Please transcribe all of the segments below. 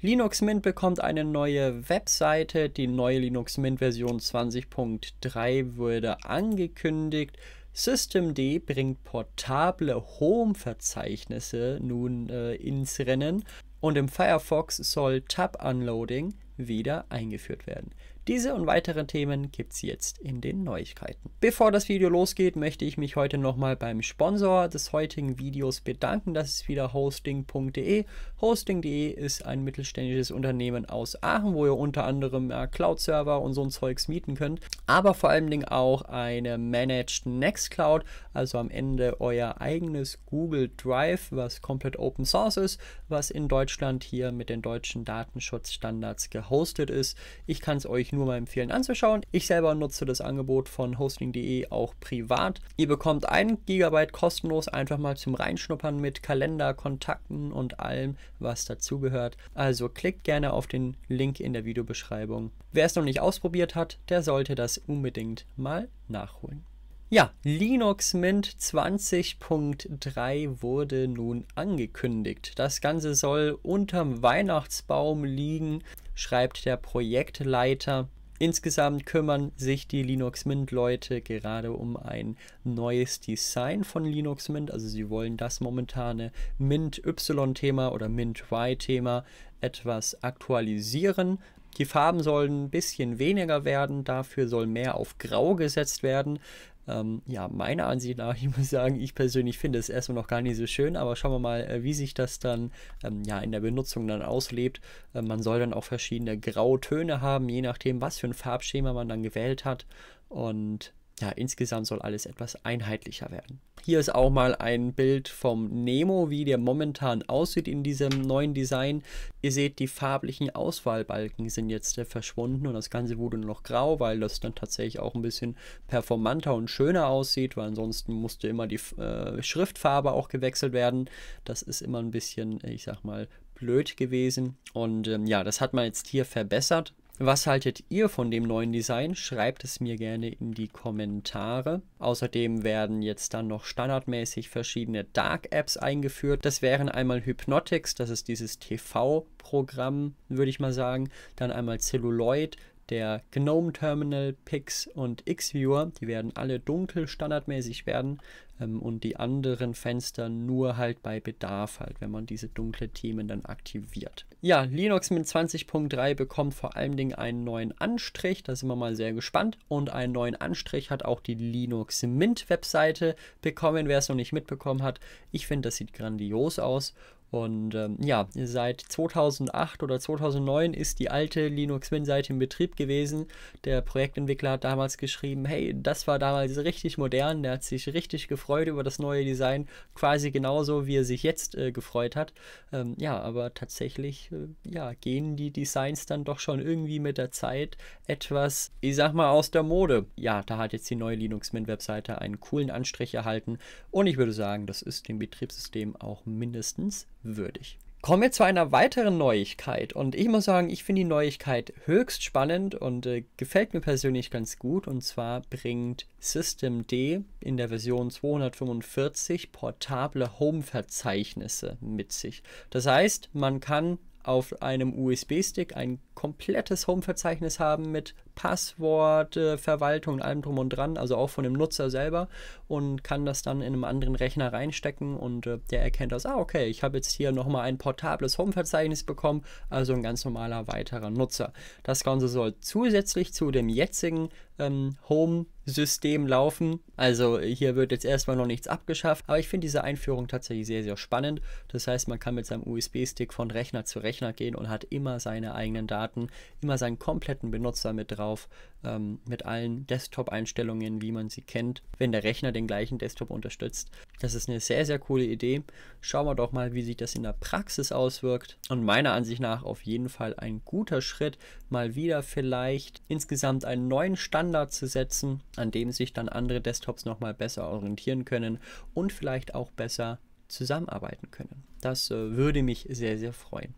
Linux Mint bekommt eine neue Webseite. Die neue Linux Mint Version 20.3 wurde angekündigt. Systemd bringt portable Home-Verzeichnisse nun äh, ins Rennen. Und im Firefox soll Tab Unloading wieder eingeführt werden. Diese und weitere Themen gibt es jetzt in den Neuigkeiten. Bevor das Video losgeht, möchte ich mich heute nochmal beim Sponsor des heutigen Videos bedanken. Das ist wieder hosting.de. Hosting.de ist ein mittelständisches Unternehmen aus Aachen, wo ihr unter anderem Cloud-Server und so ein Zeugs mieten könnt, aber vor allen Dingen auch eine Managed Nextcloud, also am Ende euer eigenes Google Drive, was komplett Open Source ist, was in Deutschland hier mit den deutschen Datenschutzstandards geholfen gehostet ist. Ich kann es euch nur mal empfehlen anzuschauen. Ich selber nutze das Angebot von hosting.de auch privat. Ihr bekommt 1 Gigabyte kostenlos einfach mal zum Reinschnuppern mit Kalender, Kontakten und allem, was dazugehört. Also klickt gerne auf den Link in der Videobeschreibung. Wer es noch nicht ausprobiert hat, der sollte das unbedingt mal nachholen. Ja, Linux Mint 20.3 wurde nun angekündigt. Das Ganze soll unterm Weihnachtsbaum liegen schreibt der Projektleiter. Insgesamt kümmern sich die Linux Mint Leute gerade um ein neues Design von Linux Mint. Also sie wollen das momentane Mint Y Thema oder Mint Y Thema etwas aktualisieren. Die Farben sollen ein bisschen weniger werden, dafür soll mehr auf Grau gesetzt werden. Ähm, ja, meiner Ansicht nach, ich muss sagen, ich persönlich finde es erstmal noch gar nicht so schön, aber schauen wir mal, äh, wie sich das dann ähm, ja, in der Benutzung dann auslebt. Ähm, man soll dann auch verschiedene Grautöne haben, je nachdem, was für ein Farbschema man dann gewählt hat. Und ja, insgesamt soll alles etwas einheitlicher werden. Hier ist auch mal ein Bild vom Nemo, wie der momentan aussieht in diesem neuen Design. Ihr seht, die farblichen Auswahlbalken sind jetzt äh, verschwunden und das Ganze wurde nur noch grau, weil das dann tatsächlich auch ein bisschen performanter und schöner aussieht, weil ansonsten musste immer die äh, Schriftfarbe auch gewechselt werden. Das ist immer ein bisschen, äh, ich sag mal, blöd gewesen. Und ähm, ja, das hat man jetzt hier verbessert. Was haltet ihr von dem neuen Design? Schreibt es mir gerne in die Kommentare. Außerdem werden jetzt dann noch standardmäßig verschiedene Dark Apps eingeführt. Das wären einmal Hypnotics, das ist dieses TV-Programm, würde ich mal sagen. Dann einmal Celluloid, der GNOME Terminal, Pix und Xviewer. Die werden alle dunkel standardmäßig werden ähm, und die anderen Fenster nur halt bei Bedarf halt, wenn man diese dunkle Themen dann aktiviert. Ja, Linux mit 20.3 bekommt vor allen Dingen einen neuen Anstrich, da sind wir mal sehr gespannt und einen neuen Anstrich hat auch die Linux Mint Webseite bekommen, wer es noch nicht mitbekommen hat. Ich finde, das sieht grandios aus und ähm, ja, seit 2008 oder 2009 ist die alte Linux Mint-Seite in Betrieb gewesen. Der Projektentwickler hat damals geschrieben, hey, das war damals richtig modern, der hat sich richtig gefreut über das neue Design, quasi genauso wie er sich jetzt äh, gefreut hat. Ähm, ja, aber tatsächlich äh, ja, gehen die Designs dann doch schon irgendwie mit der Zeit etwas, ich sag mal, aus der Mode. Ja, da hat jetzt die neue Linux Mint-Webseite einen coolen Anstrich erhalten und ich würde sagen, das ist dem Betriebssystem auch mindestens würdig. Kommen wir zu einer weiteren Neuigkeit und ich muss sagen, ich finde die Neuigkeit höchst spannend und äh, gefällt mir persönlich ganz gut und zwar bringt Systemd in der Version 245 portable Home-Verzeichnisse mit sich. Das heißt, man kann auf einem USB-Stick ein komplettes Home-Verzeichnis haben mit Passwort, äh, Verwaltung und allem drum und dran, also auch von dem Nutzer selber und kann das dann in einem anderen Rechner reinstecken und äh, der erkennt das, ah okay, ich habe jetzt hier nochmal ein portables Home-Verzeichnis bekommen, also ein ganz normaler weiterer Nutzer. Das Ganze soll zusätzlich zu dem jetzigen ähm, Home System laufen. Also äh, hier wird jetzt erstmal noch nichts abgeschafft, aber ich finde diese Einführung tatsächlich sehr, sehr spannend. Das heißt, man kann mit seinem USB-Stick von Rechner zu Rechner gehen und hat immer seine eigenen Daten, immer seinen kompletten Benutzer mit drauf drauf ähm, mit allen Desktop-Einstellungen, wie man sie kennt, wenn der Rechner den gleichen Desktop unterstützt. Das ist eine sehr, sehr coole Idee. Schauen wir doch mal, wie sich das in der Praxis auswirkt. Und meiner Ansicht nach auf jeden Fall ein guter Schritt, mal wieder vielleicht insgesamt einen neuen Standard zu setzen, an dem sich dann andere Desktops nochmal besser orientieren können und vielleicht auch besser zusammenarbeiten können. Das äh, würde mich sehr, sehr freuen.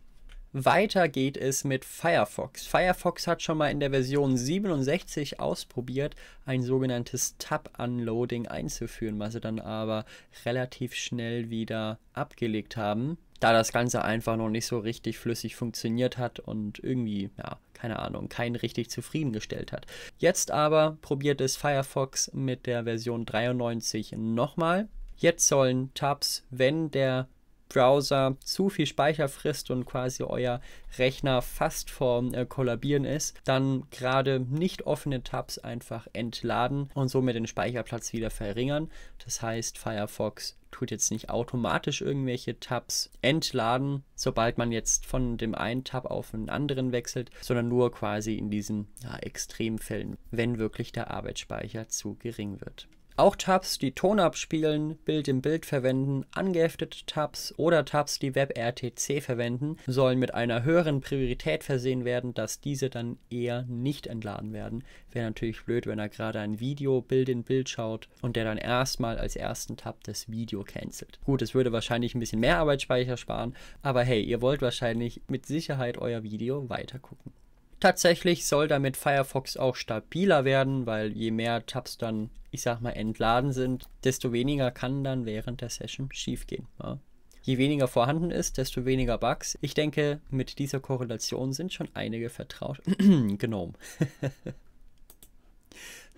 Weiter geht es mit Firefox. Firefox hat schon mal in der Version 67 ausprobiert, ein sogenanntes Tab-Unloading einzuführen, was sie dann aber relativ schnell wieder abgelegt haben, da das Ganze einfach noch nicht so richtig flüssig funktioniert hat und irgendwie, ja, keine Ahnung, keinen richtig zufriedengestellt hat. Jetzt aber probiert es Firefox mit der Version 93 nochmal. Jetzt sollen Tabs, wenn der Browser zu viel Speicher frisst und quasi euer Rechner fast vor äh, Kollabieren ist, dann gerade nicht offene Tabs einfach entladen und somit den Speicherplatz wieder verringern. Das heißt, Firefox tut jetzt nicht automatisch irgendwelche Tabs entladen, sobald man jetzt von dem einen Tab auf einen anderen wechselt, sondern nur quasi in diesen ja, Extremfällen, wenn wirklich der Arbeitsspeicher zu gering wird. Auch Tabs, die Ton abspielen, Bild im Bild verwenden, angeheftete Tabs oder Tabs, die WebRTC verwenden, sollen mit einer höheren Priorität versehen werden, dass diese dann eher nicht entladen werden. Wäre natürlich blöd, wenn er gerade ein Video Bild in Bild schaut und der dann erstmal als ersten Tab das Video cancelt. Gut, es würde wahrscheinlich ein bisschen mehr Arbeitsspeicher sparen, aber hey, ihr wollt wahrscheinlich mit Sicherheit euer Video weitergucken. Tatsächlich soll damit Firefox auch stabiler werden, weil je mehr Tabs dann, ich sag mal, entladen sind, desto weniger kann dann während der Session schiefgehen. Ja. Je weniger vorhanden ist, desto weniger Bugs. Ich denke, mit dieser Korrelation sind schon einige vertraut. genommen.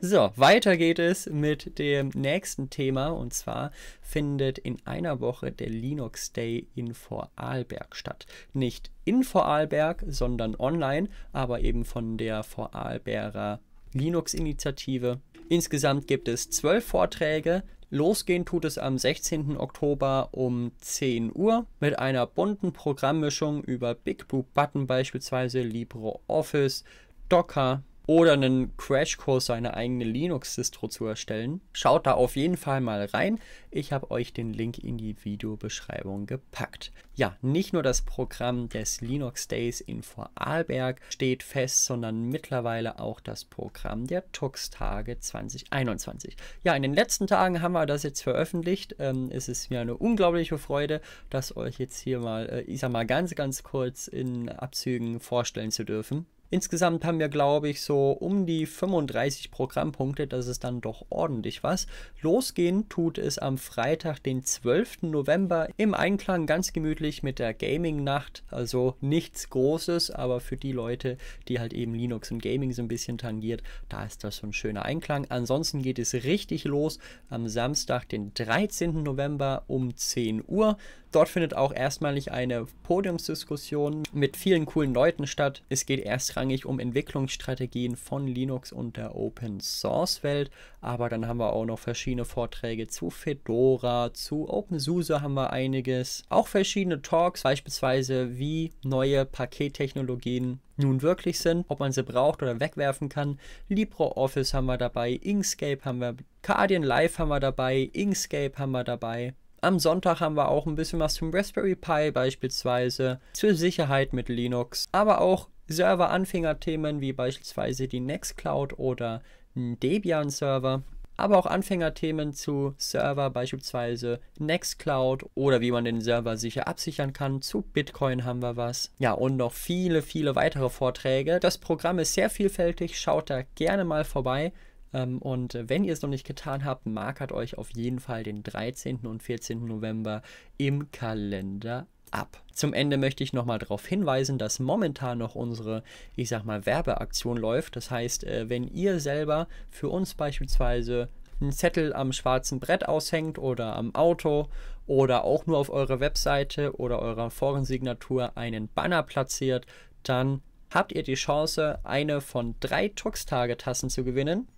So, weiter geht es mit dem nächsten Thema und zwar findet in einer Woche der Linux Day in Vorarlberg statt. Nicht in Vorarlberg, sondern online, aber eben von der Vorarlberger Linux-Initiative. Insgesamt gibt es zwölf Vorträge. Losgehen tut es am 16. Oktober um 10 Uhr mit einer bunten Programmmischung über Big Blue Button beispielsweise, LibreOffice, Docker, oder einen Crashkurs so eine eigene Linux-Distro zu erstellen, schaut da auf jeden Fall mal rein. Ich habe euch den Link in die Videobeschreibung gepackt. Ja, nicht nur das Programm des Linux Days in Vorarlberg steht fest, sondern mittlerweile auch das Programm der Tux-Tage 2021. Ja, in den letzten Tagen haben wir das jetzt veröffentlicht. Ähm, es ist mir eine unglaubliche Freude, das euch jetzt hier mal, äh, ich sag mal ganz, ganz kurz in Abzügen vorstellen zu dürfen. Insgesamt haben wir, glaube ich, so um die 35 Programmpunkte. Das ist dann doch ordentlich was. Losgehen tut es am Freitag, den 12. November, im Einklang ganz gemütlich mit der Gaming-Nacht. Also nichts Großes, aber für die Leute, die halt eben Linux und Gaming so ein bisschen tangiert, da ist das so ein schöner Einklang. Ansonsten geht es richtig los am Samstag, den 13. November um 10 Uhr. Dort findet auch erstmalig eine Podiumsdiskussion mit vielen coolen Leuten statt. Es geht erstrangig um Entwicklungsstrategien von Linux und der Open Source Welt, aber dann haben wir auch noch verschiedene Vorträge zu Fedora, zu OpenSUSE haben wir einiges. Auch verschiedene Talks, beispielsweise wie neue Pakettechnologien nun wirklich sind, ob man sie braucht oder wegwerfen kann. LibreOffice haben wir dabei, Inkscape haben wir, Cardian Live haben wir dabei, Inkscape haben wir dabei. Am Sonntag haben wir auch ein bisschen was zum Raspberry Pi beispielsweise, zur Sicherheit mit Linux, aber auch Server-Anfängerthemen wie beispielsweise die Nextcloud oder Debian-Server aber auch Anfängerthemen zu Server, beispielsweise Nextcloud oder wie man den Server sicher absichern kann. Zu Bitcoin haben wir was. Ja, und noch viele, viele weitere Vorträge. Das Programm ist sehr vielfältig, schaut da gerne mal vorbei. Ähm, und wenn ihr es noch nicht getan habt, markert euch auf jeden Fall den 13. und 14. November im Kalender Ab. Zum Ende möchte ich nochmal darauf hinweisen, dass momentan noch unsere, ich sag mal, Werbeaktion läuft. Das heißt, äh, wenn ihr selber für uns beispielsweise einen Zettel am schwarzen Brett aushängt oder am Auto oder auch nur auf eurer Webseite oder eurer Forensignatur einen Banner platziert, dann habt ihr die Chance, eine von drei tux tage tassen zu gewinnen.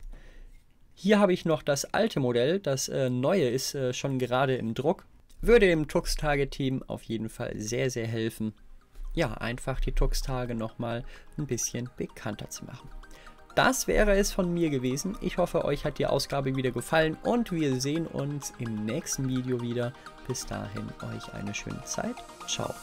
Hier habe ich noch das alte Modell, das äh, neue ist äh, schon gerade im Druck. Würde dem tux tage team auf jeden Fall sehr, sehr helfen. Ja, einfach die Tux-Tage nochmal ein bisschen bekannter zu machen. Das wäre es von mir gewesen. Ich hoffe, euch hat die Ausgabe wieder gefallen und wir sehen uns im nächsten Video wieder. Bis dahin euch eine schöne Zeit. Ciao.